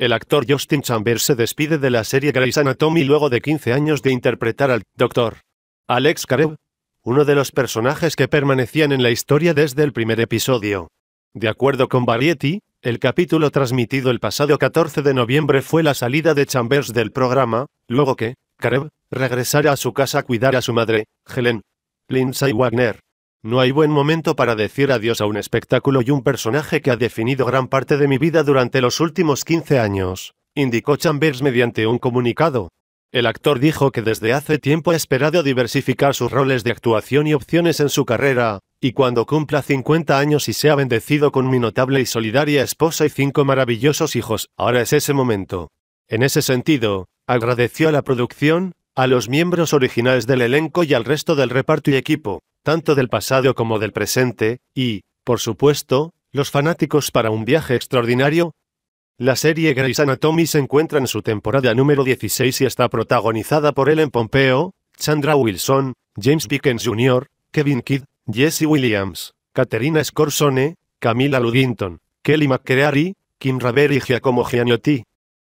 El actor Justin Chambers se despide de la serie Grey's Anatomy luego de 15 años de interpretar al Dr. Alex Karev, uno de los personajes que permanecían en la historia desde el primer episodio. De acuerdo con Variety, el capítulo transmitido el pasado 14 de noviembre fue la salida de Chambers del programa, luego que, Karev, regresara a su casa a cuidar a su madre, Helen Lindsay Wagner. No hay buen momento para decir adiós a un espectáculo y un personaje que ha definido gran parte de mi vida durante los últimos 15 años, indicó Chambers mediante un comunicado. El actor dijo que desde hace tiempo ha esperado diversificar sus roles de actuación y opciones en su carrera, y cuando cumpla 50 años y sea bendecido con mi notable y solidaria esposa y cinco maravillosos hijos, ahora es ese momento. En ese sentido, agradeció a la producción, a los miembros originales del elenco y al resto del reparto y equipo tanto del pasado como del presente, y, por supuesto, los fanáticos para un viaje extraordinario. La serie Grey's Anatomy se encuentra en su temporada número 16 y está protagonizada por Ellen Pompeo, Chandra Wilson, James Pickens Jr., Kevin Kidd, Jesse Williams, Caterina Scorsone, Camila Ludington, Kelly McCreary, Kim Raver y Giacomo Gianniotti.